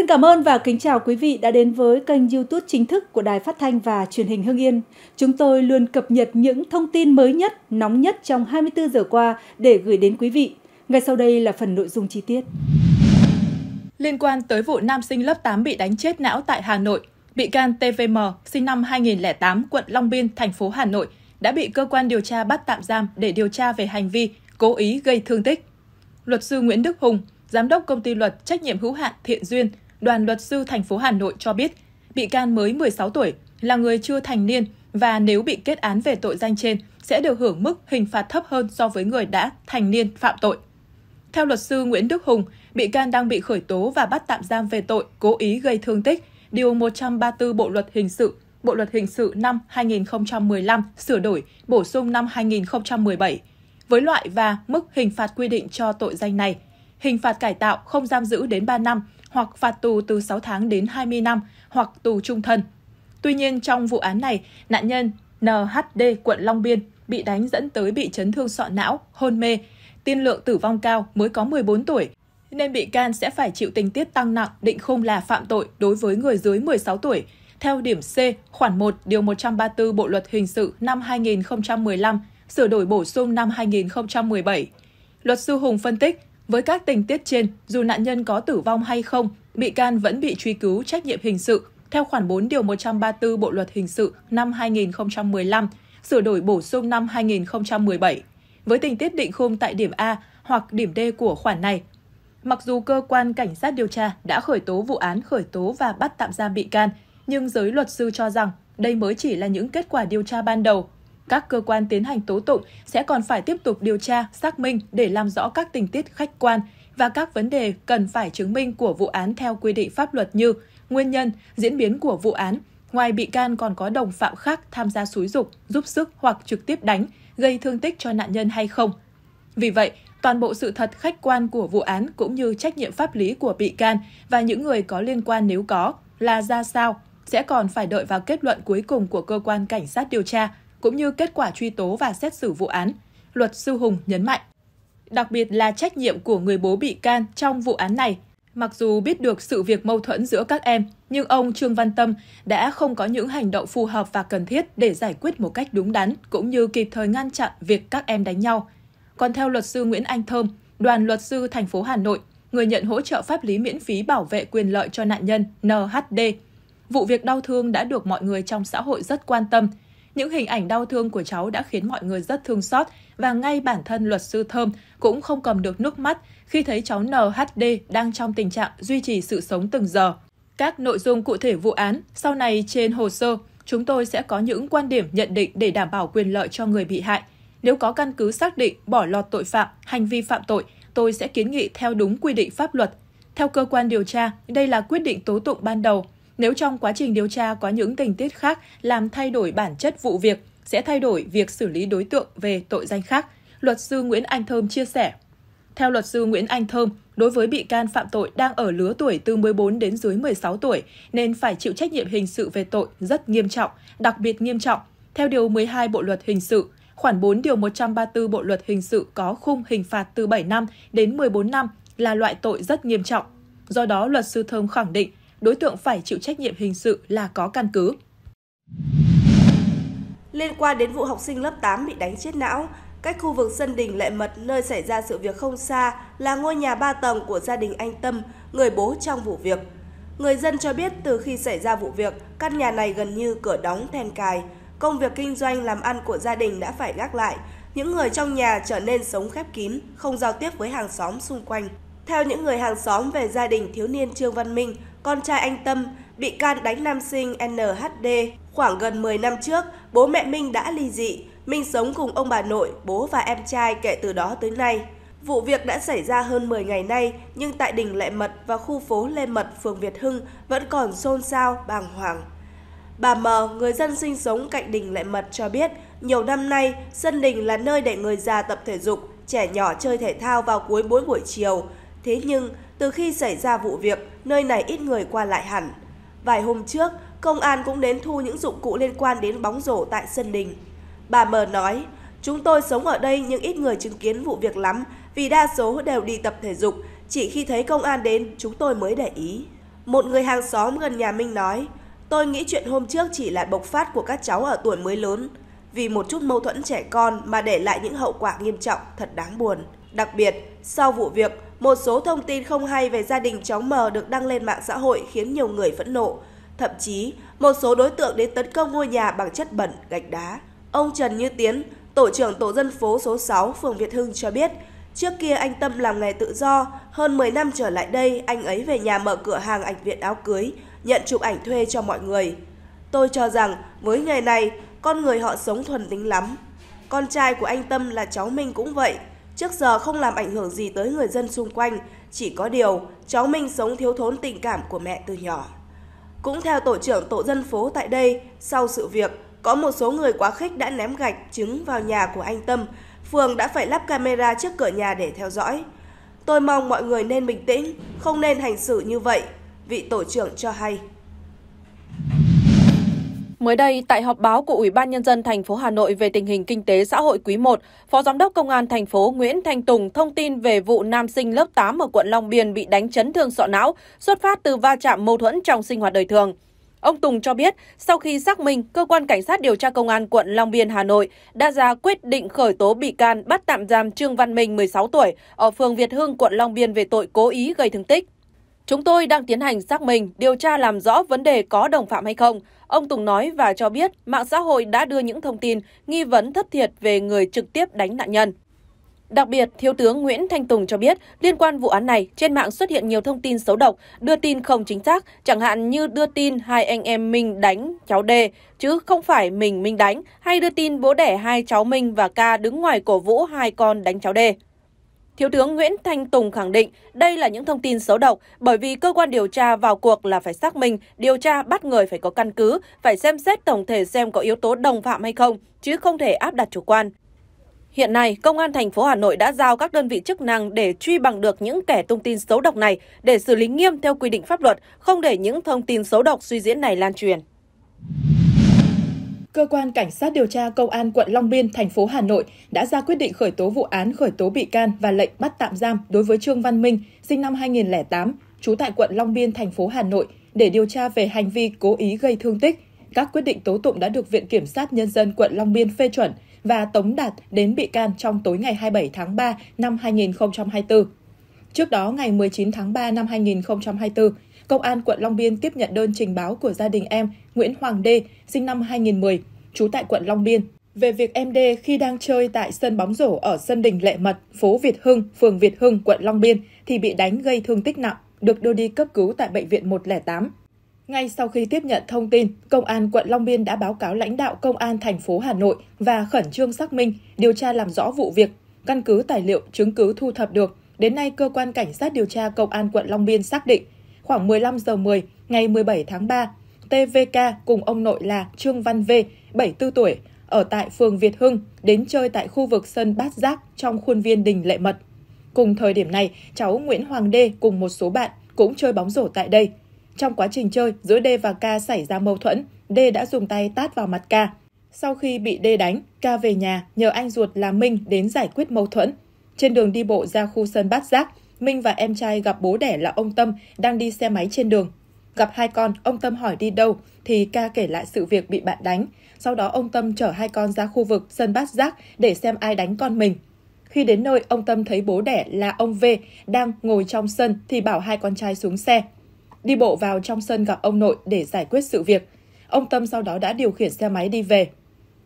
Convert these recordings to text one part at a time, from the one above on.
Xin cảm ơn và kính chào quý vị đã đến với kênh YouTube chính thức của Đài Phát thanh và Truyền hình Hưng Yên. Chúng tôi luôn cập nhật những thông tin mới nhất, nóng nhất trong 24 giờ qua để gửi đến quý vị. Ngay sau đây là phần nội dung chi tiết. Liên quan tới vụ nam sinh lớp 8 bị đánh chết não tại Hà Nội, bị can TVM sinh năm 2008, quận Long Biên, thành phố Hà Nội đã bị cơ quan điều tra bắt tạm giam để điều tra về hành vi cố ý gây thương tích. Luật sư Nguyễn Đức Hùng, giám đốc công ty luật trách nhiệm hữu hạn Thiện Duyên Đoàn luật sư thành phố Hà Nội cho biết, bị can mới 16 tuổi, là người chưa thành niên và nếu bị kết án về tội danh trên sẽ được hưởng mức hình phạt thấp hơn so với người đã thành niên phạm tội. Theo luật sư Nguyễn Đức Hùng, bị can đang bị khởi tố và bắt tạm giam về tội cố ý gây thương tích, điều 134 Bộ luật hình sự, Bộ luật hình sự năm 2015 sửa đổi, bổ sung năm 2017 với loại và mức hình phạt quy định cho tội danh này hình phạt cải tạo không giam giữ đến 3 năm hoặc phạt tù từ 6 tháng đến 20 năm hoặc tù trung thân. Tuy nhiên, trong vụ án này, nạn nhân NHD quận Long Biên bị đánh dẫn tới bị chấn thương sọ não, hôn mê, tiên lượng tử vong cao mới có 14 tuổi, nên bị can sẽ phải chịu tình tiết tăng nặng định khung là phạm tội đối với người dưới 16 tuổi, theo điểm C, khoản 1, điều 134 Bộ Luật Hình sự năm 2015, sửa đổi bổ sung năm 2017. Luật sư Hùng phân tích, với các tình tiết trên, dù nạn nhân có tử vong hay không, bị can vẫn bị truy cứu trách nhiệm hình sự theo khoản 4 điều 134 Bộ luật hình sự năm 2015, sửa đổi bổ sung năm 2017 với tình tiết định khung tại điểm A hoặc điểm D của khoản này. Mặc dù cơ quan cảnh sát điều tra đã khởi tố vụ án khởi tố và bắt tạm giam bị can, nhưng giới luật sư cho rằng đây mới chỉ là những kết quả điều tra ban đầu các cơ quan tiến hành tố tụng sẽ còn phải tiếp tục điều tra, xác minh để làm rõ các tình tiết khách quan và các vấn đề cần phải chứng minh của vụ án theo quy định pháp luật như nguyên nhân, diễn biến của vụ án. Ngoài bị can còn có đồng phạm khác tham gia xúi dục, giúp sức hoặc trực tiếp đánh, gây thương tích cho nạn nhân hay không. Vì vậy, toàn bộ sự thật khách quan của vụ án cũng như trách nhiệm pháp lý của bị can và những người có liên quan nếu có là ra sao sẽ còn phải đợi vào kết luận cuối cùng của cơ quan cảnh sát điều tra cũng như kết quả truy tố và xét xử vụ án, luật sư Hùng nhấn mạnh. Đặc biệt là trách nhiệm của người bố bị can trong vụ án này. Mặc dù biết được sự việc mâu thuẫn giữa các em, nhưng ông Trương Văn Tâm đã không có những hành động phù hợp và cần thiết để giải quyết một cách đúng đắn cũng như kịp thời ngăn chặn việc các em đánh nhau. Còn theo luật sư Nguyễn Anh Thơm, đoàn luật sư thành phố Hà Nội, người nhận hỗ trợ pháp lý miễn phí bảo vệ quyền lợi cho nạn nhân NHD. Vụ việc đau thương đã được mọi người trong xã hội rất quan tâm, những hình ảnh đau thương của cháu đã khiến mọi người rất thương xót và ngay bản thân luật sư Thơm cũng không cầm được nước mắt khi thấy cháu NHD đang trong tình trạng duy trì sự sống từng giờ. Các nội dung cụ thể vụ án sau này trên hồ sơ, chúng tôi sẽ có những quan điểm nhận định để đảm bảo quyền lợi cho người bị hại. Nếu có căn cứ xác định bỏ lọt tội phạm, hành vi phạm tội, tôi sẽ kiến nghị theo đúng quy định pháp luật. Theo cơ quan điều tra, đây là quyết định tố tụng ban đầu nếu trong quá trình điều tra có những tình tiết khác làm thay đổi bản chất vụ việc, sẽ thay đổi việc xử lý đối tượng về tội danh khác, luật sư Nguyễn Anh Thơm chia sẻ. Theo luật sư Nguyễn Anh Thơm, đối với bị can phạm tội đang ở lứa tuổi từ 14 đến dưới 16 tuổi nên phải chịu trách nhiệm hình sự về tội rất nghiêm trọng, đặc biệt nghiêm trọng. Theo điều 12 Bộ luật hình sự, khoản 4 điều 134 Bộ luật hình sự có khung hình phạt từ 7 năm đến 14 năm là loại tội rất nghiêm trọng. Do đó, luật sư Thơm khẳng định đối tượng phải chịu trách nhiệm hình sự là có căn cứ. Liên quan đến vụ học sinh lớp 8 bị đánh chết não, cách khu vực sân đình Lệ Mật nơi xảy ra sự việc không xa là ngôi nhà 3 tầng của gia đình anh Tâm, người bố trong vụ việc. Người dân cho biết từ khi xảy ra vụ việc, căn nhà này gần như cửa đóng then cài. Công việc kinh doanh làm ăn của gia đình đã phải gác lại. Những người trong nhà trở nên sống khép kín, không giao tiếp với hàng xóm xung quanh. Theo những người hàng xóm về gia đình thiếu niên Trương Văn Minh, con trai anh Tâm, bị can đánh nam sinh NHD. Khoảng gần 10 năm trước, bố mẹ Minh đã ly dị, Minh sống cùng ông bà nội, bố và em trai kể từ đó tới nay. Vụ việc đã xảy ra hơn 10 ngày nay, nhưng tại đình Lệ Mật và khu phố Lê Mật, phường Việt Hưng vẫn còn xôn xao, bàng hoàng. Bà mờ người dân sinh sống cạnh đình Lệ Mật cho biết, nhiều năm nay, sân đình là nơi để người già tập thể dục, trẻ nhỏ chơi thể thao vào cuối mỗi buổi chiều. Thế nhưng, từ khi xảy ra vụ việc, nơi này ít người qua lại hẳn. Vài hôm trước, công an cũng đến thu những dụng cụ liên quan đến bóng rổ tại sân đình. Bà mờ nói, chúng tôi sống ở đây nhưng ít người chứng kiến vụ việc lắm vì đa số đều đi tập thể dục, chỉ khi thấy công an đến chúng tôi mới để ý. Một người hàng xóm gần nhà Minh nói, tôi nghĩ chuyện hôm trước chỉ là bộc phát của các cháu ở tuổi mới lớn. Vì một chút mâu thuẫn trẻ con mà để lại những hậu quả nghiêm trọng thật đáng buồn. Đặc biệt, sau vụ việc, một số thông tin không hay về gia đình cháu mờ được đăng lên mạng xã hội khiến nhiều người phẫn nộ. Thậm chí, một số đối tượng đến tấn công ngôi nhà bằng chất bẩn, gạch đá. Ông Trần Như Tiến, tổ trưởng tổ dân phố số 6 phường Việt Hưng cho biết, trước kia anh Tâm làm nghề tự do, hơn 10 năm trở lại đây anh ấy về nhà mở cửa hàng ảnh viện áo cưới, nhận chụp ảnh thuê cho mọi người. Tôi cho rằng với nghề này, con người họ sống thuần tính lắm. Con trai của anh Tâm là cháu Minh cũng vậy, Trước giờ không làm ảnh hưởng gì tới người dân xung quanh, chỉ có điều cháu Minh sống thiếu thốn tình cảm của mẹ từ nhỏ. Cũng theo tổ trưởng tổ dân phố tại đây, sau sự việc, có một số người quá khích đã ném gạch, trứng vào nhà của anh Tâm. Phường đã phải lắp camera trước cửa nhà để theo dõi. Tôi mong mọi người nên bình tĩnh, không nên hành xử như vậy, vị tổ trưởng cho hay. Mới đây, tại họp báo của Ủy ban Nhân dân thành phố Hà Nội về tình hình kinh tế xã hội quý 1, Phó Giám đốc Công an thành phố Nguyễn Thanh Tùng thông tin về vụ nam sinh lớp 8 ở quận Long Biên bị đánh chấn thương sọ não, xuất phát từ va chạm mâu thuẫn trong sinh hoạt đời thường. Ông Tùng cho biết, sau khi xác minh, cơ quan cảnh sát điều tra công an quận Long Biên, Hà Nội đã ra quyết định khởi tố bị can bắt tạm giam Trương Văn Minh 16 tuổi ở phường Việt Hưng, quận Long Biên về tội cố ý gây thương tích. Chúng tôi đang tiến hành xác minh, điều tra làm rõ vấn đề có đồng phạm hay không. Ông Tùng nói và cho biết mạng xã hội đã đưa những thông tin nghi vấn thất thiệt về người trực tiếp đánh nạn nhân. Đặc biệt, Thiếu tướng Nguyễn Thanh Tùng cho biết, liên quan vụ án này, trên mạng xuất hiện nhiều thông tin xấu độc, đưa tin không chính xác, chẳng hạn như đưa tin hai anh em Minh đánh cháu D, chứ không phải mình Minh đánh, hay đưa tin bố đẻ hai cháu Minh và Ca đứng ngoài cổ vũ hai con đánh cháu D. Thiếu tướng Nguyễn Thanh Tùng khẳng định đây là những thông tin xấu độc bởi vì cơ quan điều tra vào cuộc là phải xác minh, điều tra bắt người phải có căn cứ, phải xem xét tổng thể xem có yếu tố đồng phạm hay không, chứ không thể áp đặt chủ quan. Hiện nay, Công an thành phố Hà Nội đã giao các đơn vị chức năng để truy bằng được những kẻ thông tin xấu độc này để xử lý nghiêm theo quy định pháp luật, không để những thông tin xấu độc suy diễn này lan truyền cơ quan cảnh sát điều tra công an quận Long Biên, thành phố Hà Nội đã ra quyết định khởi tố vụ án, khởi tố bị can và lệnh bắt tạm giam đối với Trương Văn Minh, sinh năm 2008, trú tại quận Long Biên, thành phố Hà Nội để điều tra về hành vi cố ý gây thương tích. Các quyết định tố tụng đã được Viện Kiểm sát Nhân dân quận Long Biên phê chuẩn và tống đạt đến bị can trong tối ngày 27 tháng 3 năm 2024. Trước đó, ngày 19 tháng 3 năm 2024, Công an quận Long Biên tiếp nhận đơn trình báo của gia đình em Nguyễn Hoàng Đê, sinh năm 2010, trú tại quận Long Biên, về việc em D khi đang chơi tại sân bóng rổ ở sân đình Lệ Mật, phố Việt Hưng, phường Việt Hưng, quận Long Biên thì bị đánh gây thương tích nặng, được đưa đi cấp cứu tại bệnh viện 108. Ngay sau khi tiếp nhận thông tin, Công an quận Long Biên đã báo cáo lãnh đạo Công an thành phố Hà Nội và khẩn trương xác minh, điều tra làm rõ vụ việc. Căn cứ tài liệu, chứng cứ thu thập được, đến nay cơ quan cảnh sát điều tra Công an quận Long Biên xác định khoảng 15 giờ 10 ngày 17 tháng 3, TVK cùng ông nội là Trương Văn V, 74 tuổi, ở tại phường Việt Hưng, đến chơi tại khu vực sân Bát Giác trong khuôn viên đình Lệ Mật. Cùng thời điểm này, cháu Nguyễn Hoàng Đê cùng một số bạn cũng chơi bóng rổ tại đây. Trong quá trình chơi, giữa Đê và Ca xảy ra mâu thuẫn, Đê đã dùng tay tát vào mặt Ca. Sau khi bị Đê đánh, Ca về nhà nhờ anh ruột là Minh đến giải quyết mâu thuẫn. Trên đường đi bộ ra khu sân Bát Giác, Minh và em trai gặp bố đẻ là ông Tâm đang đi xe máy trên đường. Gặp hai con, ông Tâm hỏi đi đâu thì ca kể lại sự việc bị bạn đánh. Sau đó ông Tâm chở hai con ra khu vực sân bát giác để xem ai đánh con mình. Khi đến nơi, ông Tâm thấy bố đẻ là ông V đang ngồi trong sân thì bảo hai con trai xuống xe. Đi bộ vào trong sân gặp ông nội để giải quyết sự việc. Ông Tâm sau đó đã điều khiển xe máy đi về.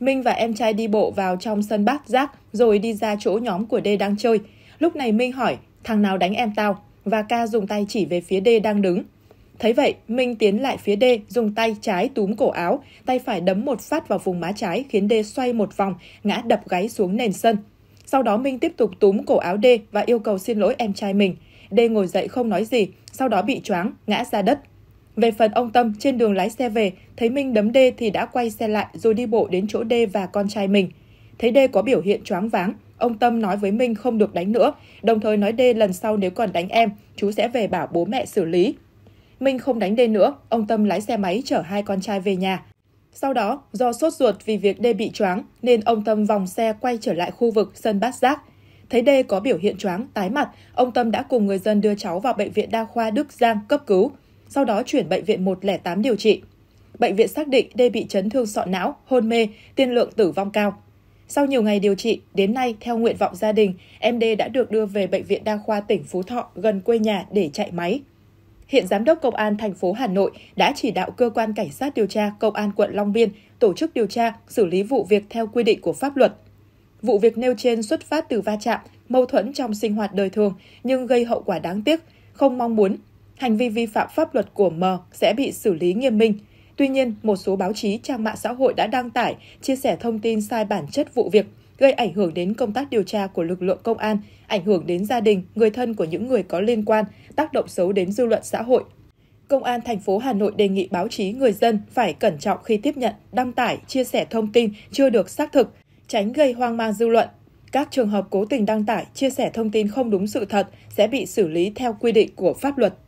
Minh và em trai đi bộ vào trong sân bát giác rồi đi ra chỗ nhóm của D đang chơi. Lúc này Minh hỏi thằng nào đánh em tao, và ca dùng tay chỉ về phía D đang đứng. Thấy vậy, Minh tiến lại phía D, dùng tay trái túm cổ áo, tay phải đấm một phát vào vùng má trái khiến D xoay một vòng, ngã đập gáy xuống nền sân. Sau đó Minh tiếp tục túm cổ áo D và yêu cầu xin lỗi em trai mình. D ngồi dậy không nói gì, sau đó bị choáng, ngã ra đất. Về phần ông Tâm, trên đường lái xe về, thấy Minh đấm D thì đã quay xe lại rồi đi bộ đến chỗ D và con trai mình. Thấy D có biểu hiện choáng váng, Ông Tâm nói với Minh không được đánh nữa, đồng thời nói Đê lần sau nếu còn đánh em, chú sẽ về bảo bố mẹ xử lý. Minh không đánh Đê nữa, ông Tâm lái xe máy chở hai con trai về nhà. Sau đó, do sốt ruột vì việc Đê bị choáng nên ông Tâm vòng xe quay trở lại khu vực sân bát giác. Thấy Đê có biểu hiện choáng, tái mặt, ông Tâm đã cùng người dân đưa cháu vào bệnh viện đa khoa Đức Giang cấp cứu, sau đó chuyển bệnh viện 108 điều trị. Bệnh viện xác định Đê bị chấn thương sọ não, hôn mê, tiên lượng tử vong cao. Sau nhiều ngày điều trị, đến nay, theo nguyện vọng gia đình, em D đã được đưa về Bệnh viện Đa khoa tỉnh Phú Thọ gần quê nhà để chạy máy. Hiện Giám đốc Công an thành phố Hà Nội đã chỉ đạo cơ quan cảnh sát điều tra Công an quận Long Biên tổ chức điều tra, xử lý vụ việc theo quy định của pháp luật. Vụ việc nêu trên xuất phát từ va chạm, mâu thuẫn trong sinh hoạt đời thường nhưng gây hậu quả đáng tiếc, không mong muốn. Hành vi vi phạm pháp luật của M sẽ bị xử lý nghiêm minh. Tuy nhiên, một số báo chí, trang mạng xã hội đã đăng tải, chia sẻ thông tin sai bản chất vụ việc, gây ảnh hưởng đến công tác điều tra của lực lượng công an, ảnh hưởng đến gia đình, người thân của những người có liên quan, tác động xấu đến dư luận xã hội. Công an thành phố Hà Nội đề nghị báo chí người dân phải cẩn trọng khi tiếp nhận, đăng tải, chia sẻ thông tin chưa được xác thực, tránh gây hoang mang dư luận. Các trường hợp cố tình đăng tải, chia sẻ thông tin không đúng sự thật sẽ bị xử lý theo quy định của pháp luật.